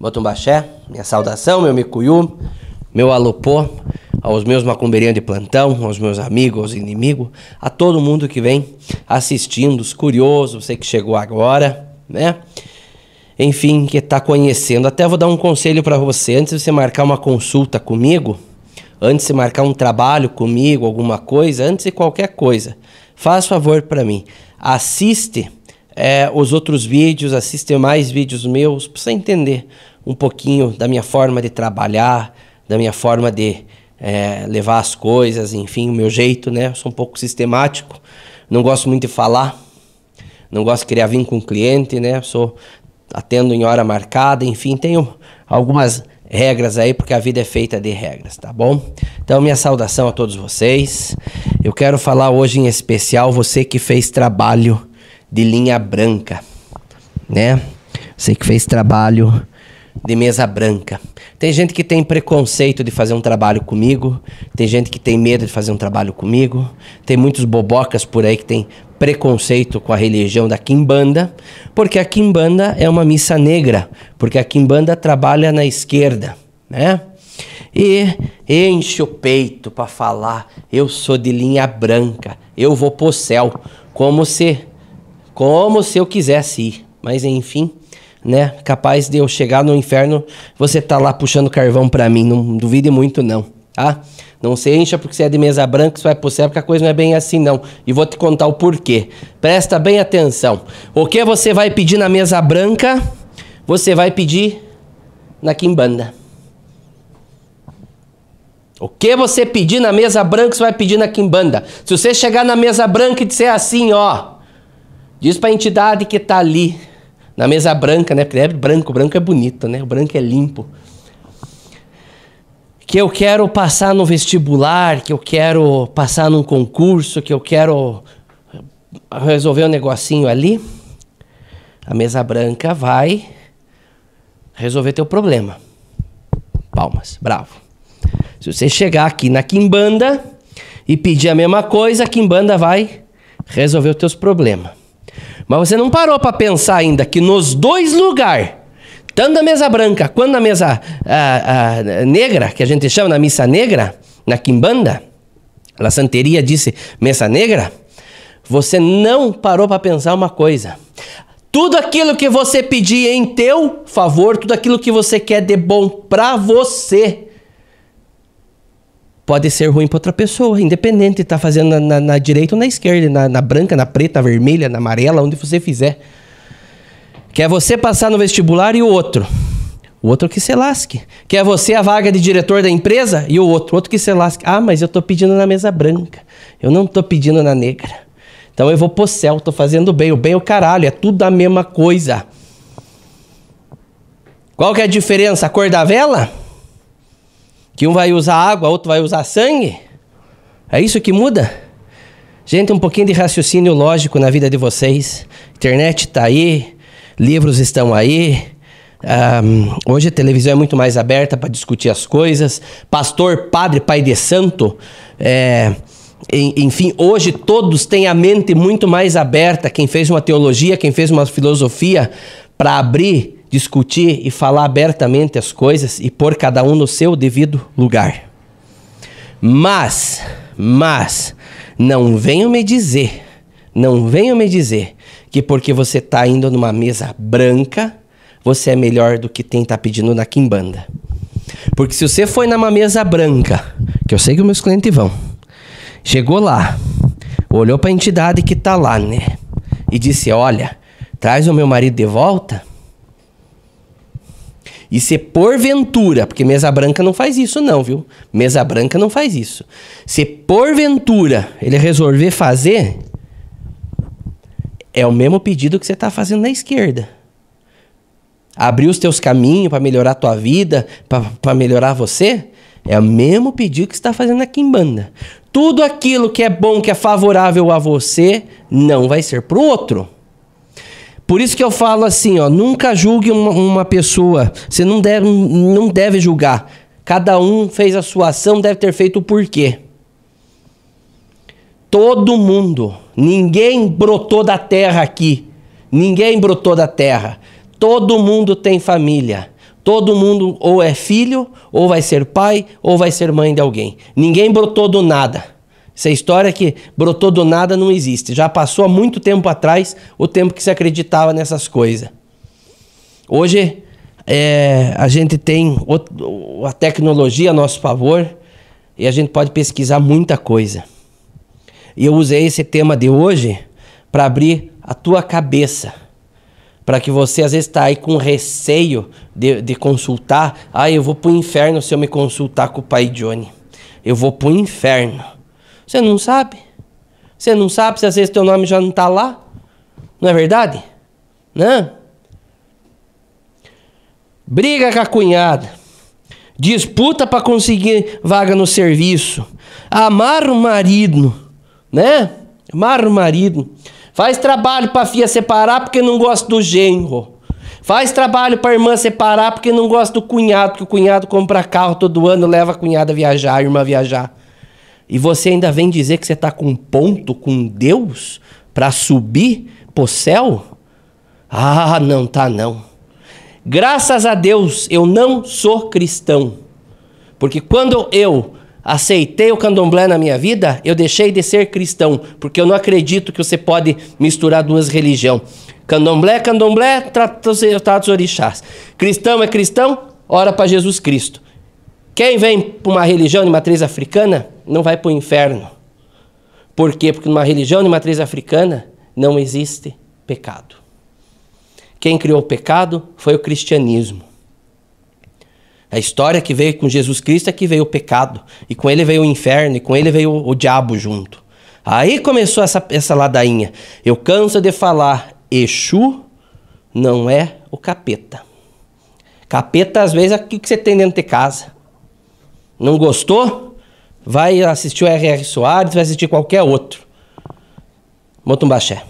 Botumbaxé, minha saudação, meu micuyu, meu alopô, aos meus macumbeirinhos de plantão, aos meus amigos, aos inimigos, a todo mundo que vem assistindo, os curiosos, você que chegou agora, né? Enfim, que está conhecendo. Até vou dar um conselho para você, antes de você marcar uma consulta comigo, antes de marcar um trabalho comigo, alguma coisa, antes de qualquer coisa, faz favor para mim, assiste... É, os outros vídeos, assiste mais vídeos meus, para você entender um pouquinho da minha forma de trabalhar, da minha forma de é, levar as coisas, enfim, o meu jeito, né? sou um pouco sistemático, não gosto muito de falar, não gosto de criar vir com o cliente, né? sou atendo em hora marcada, enfim, tenho algumas regras aí, porque a vida é feita de regras, tá bom? Então, minha saudação a todos vocês. Eu quero falar hoje em especial você que fez trabalho de linha branca, né? Você que fez trabalho de mesa branca. Tem gente que tem preconceito de fazer um trabalho comigo, tem gente que tem medo de fazer um trabalho comigo, tem muitos bobocas por aí que tem preconceito com a religião da Kimbanda, porque a Kimbanda é uma missa negra, porque a Kimbanda trabalha na esquerda, né? E enche o peito para falar, eu sou de linha branca, eu vou pro céu, como se como se eu quisesse ir. Mas enfim, né? Capaz de eu chegar no inferno, você tá lá puxando carvão para mim, não duvide muito não, tá? Não se encha porque você é de mesa branca, isso vai pro céu, porque a coisa não é bem assim não. E vou te contar o porquê. Presta bem atenção. O que você vai pedir na mesa branca, você vai pedir na quimbanda. O que você pedir na mesa branca, você vai pedir na quimbanda. Se você chegar na mesa branca e disser assim, ó, diz para a entidade que tá ali, na mesa branca, né? Porque é branco, branco é bonito, né? O branco é limpo. Que eu quero passar no vestibular, que eu quero passar num concurso, que eu quero resolver um negocinho ali. A mesa branca vai resolver teu problema. Palmas, bravo. Se você chegar aqui na Quimbanda e pedir a mesma coisa, a Quimbanda vai resolver os teus problemas. Mas você não parou para pensar ainda que nos dois lugares, tanto na mesa branca quanto na mesa ah, ah, negra, que a gente chama na missa negra, na quimbanda, a santeria disse mesa negra, você não parou para pensar uma coisa. Tudo aquilo que você pedir em teu favor, tudo aquilo que você quer de bom para você, pode ser ruim para outra pessoa, independente de estar tá fazendo na, na, na, direita ou na esquerda, na, na, branca, na preta, na vermelha, na amarela, onde você fizer. Quer você passar no vestibular e o outro. O outro que se lasque. Quer você a vaga de diretor da empresa e o outro. O outro que se lasque. Ah, mas eu estou pedindo na mesa branca. Eu não estou pedindo na negra. Então eu vou pro céu, estou fazendo bem. O bem é o caralho, é tudo a mesma coisa. Qual que é a diferença? A cor da vela? Que um vai usar água, outro vai usar sangue? É isso que muda? Gente, um pouquinho de raciocínio lógico na vida de vocês. Internet está aí, livros estão aí. Um, hoje a televisão é muito mais aberta para discutir as coisas. Pastor, padre, pai de santo. É, enfim, hoje todos têm a mente muito mais aberta. Quem fez uma teologia, quem fez uma filosofia, para abrir discutir e falar abertamente as coisas e pôr cada um no seu devido lugar. Mas, mas, não venham me dizer, não venham me dizer que porque você está indo numa mesa branca, você é melhor do que quem está pedindo na quimbanda. Porque se você foi numa mesa branca, que eu sei que os meus clientes vão, chegou lá, olhou para a entidade que está lá, né? E disse: Olha, traz o meu marido de volta, e se porventura, porque mesa branca não faz isso não, viu? Mesa branca não faz isso. Se porventura ele resolver fazer, é o mesmo pedido que você está fazendo na esquerda. Abrir os teus caminhos para melhorar a tua vida, para melhorar você, é o mesmo pedido que você está fazendo em banda. Tudo aquilo que é bom, que é favorável a você, não vai ser para o outro. Por isso que eu falo assim, ó, nunca julgue uma, uma pessoa. Você não deve, não deve julgar. Cada um fez a sua ação, deve ter feito o porquê. Todo mundo, ninguém brotou da terra aqui. Ninguém brotou da terra. Todo mundo tem família. Todo mundo ou é filho, ou vai ser pai, ou vai ser mãe de alguém. Ninguém brotou do nada. Essa história que brotou do nada não existe. Já passou há muito tempo atrás o tempo que se acreditava nessas coisas. Hoje é, a gente tem outro, a tecnologia a nosso favor e a gente pode pesquisar muita coisa. E eu usei esse tema de hoje para abrir a tua cabeça. Para que você às vezes está aí com receio de, de consultar. Ah, eu vou para o inferno se eu me consultar com o pai Johnny. Eu vou para o inferno você não sabe? Você não sabe se às vezes teu nome já não está lá? Não é verdade? Não? Né? Briga com a cunhada. Disputa para conseguir vaga no serviço. Amar o marido, né? Amar o marido. Faz trabalho para a filha separar porque não gosta do genro. Faz trabalho para a irmã separar porque não gosta do cunhado, porque o cunhado compra carro todo ano, leva a cunhada viajar, a irmã viajar. E você ainda vem dizer que você está com um ponto com Deus para subir pro céu? Ah, não tá não. Graças a Deus eu não sou cristão. Porque quando eu aceitei o candomblé na minha vida, eu deixei de ser cristão, porque eu não acredito que você pode misturar duas religiões. Candomblé, é candomblé, tratos, tratos orixás. Cristão é cristão, ora para Jesus Cristo. Quem vem para uma religião de matriz africana, não vai para o inferno. Por quê? Porque numa religião de matriz africana não existe pecado. Quem criou o pecado foi o cristianismo. A história que veio com Jesus Cristo é que veio o pecado, e com ele veio o inferno, e com ele veio o diabo junto. Aí começou essa, essa ladainha. Eu canso de falar, Exu não é o capeta. Capeta, às vezes, é o que você tem dentro de casa. Não gostou? Vai assistir o R.R. Soares, vai assistir qualquer outro. Motumbaxé.